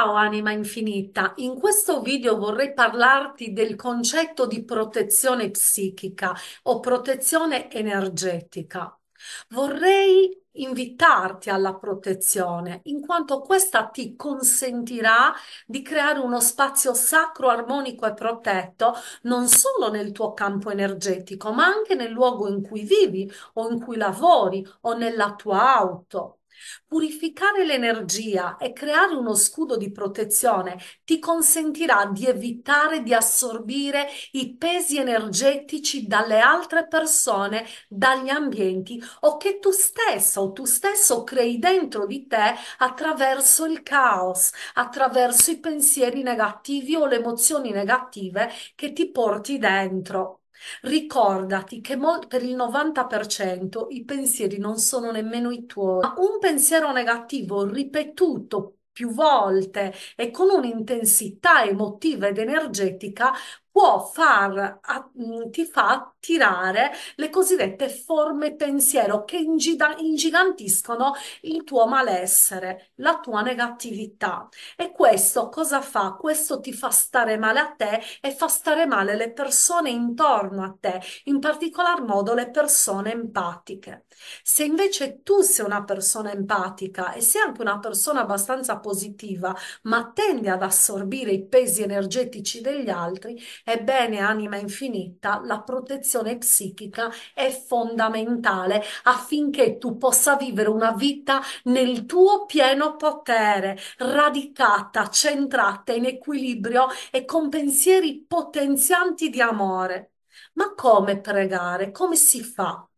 Ciao anima infinita, in questo video vorrei parlarti del concetto di protezione psichica o protezione energetica. Vorrei invitarti alla protezione, in quanto questa ti consentirà di creare uno spazio sacro, armonico e protetto non solo nel tuo campo energetico, ma anche nel luogo in cui vivi o in cui lavori o nella tua auto. Purificare l'energia e creare uno scudo di protezione ti consentirà di evitare di assorbire i pesi energetici dalle altre persone, dagli ambienti o che tu stessa o tu stesso crei dentro di te attraverso il caos, attraverso i pensieri negativi o le emozioni negative che ti porti dentro. Ricordati che per il 90% i pensieri non sono nemmeno i tuoi, ma un pensiero negativo ripetuto più volte e con un'intensità emotiva ed energetica può far, ti fa attirare le cosiddette forme pensiero che ingigantiscono il tuo malessere, la tua negatività. E questo cosa fa? Questo ti fa stare male a te e fa stare male le persone intorno a te, in particolar modo le persone empatiche. Se invece tu sei una persona empatica e sei anche una persona abbastanza positiva, ma tendi ad assorbire i pesi energetici degli altri, Ebbene, anima infinita, la protezione psichica è fondamentale affinché tu possa vivere una vita nel tuo pieno potere, radicata, centrata, in equilibrio e con pensieri potenzianti di amore. Ma come pregare? Come si fa?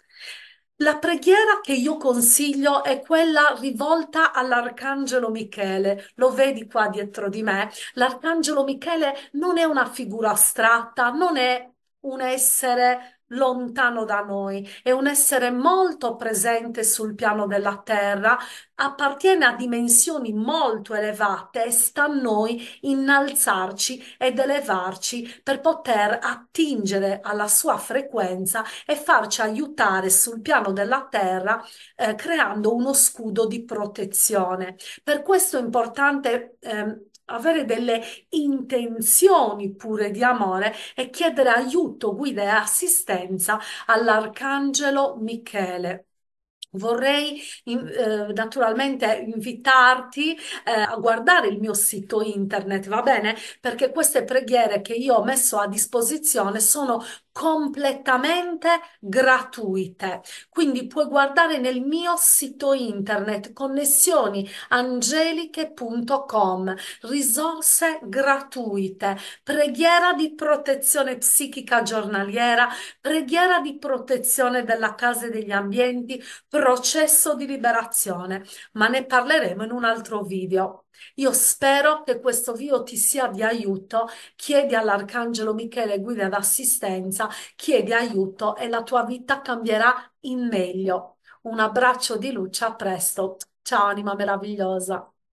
La preghiera che io consiglio è quella rivolta all'Arcangelo Michele. Lo vedi qua dietro di me? L'Arcangelo Michele non è una figura astratta, non è un essere lontano da noi, è un essere molto presente sul piano della terra, appartiene a dimensioni molto elevate e sta a noi innalzarci ed elevarci per poter attingere alla sua frequenza e farci aiutare sul piano della terra eh, creando uno scudo di protezione. Per questo è importante ehm, avere delle intenzioni pure di amore e chiedere aiuto, guida e assistenza presenza all'Arcangelo Michele. Vorrei eh, naturalmente invitarti eh, a guardare il mio sito internet, va bene? Perché queste preghiere che io ho messo a disposizione sono completamente gratuite. Quindi puoi guardare nel mio sito internet connessioniangeliche.com, risorse gratuite, preghiera di protezione psichica giornaliera, preghiera di protezione della casa e degli ambienti, processo di liberazione, ma ne parleremo in un altro video. Io spero che questo video ti sia di aiuto. Chiedi all'Arcangelo Michele guida d'assistenza, chiedi aiuto e la tua vita cambierà in meglio. Un abbraccio di luce, a presto. Ciao anima meravigliosa.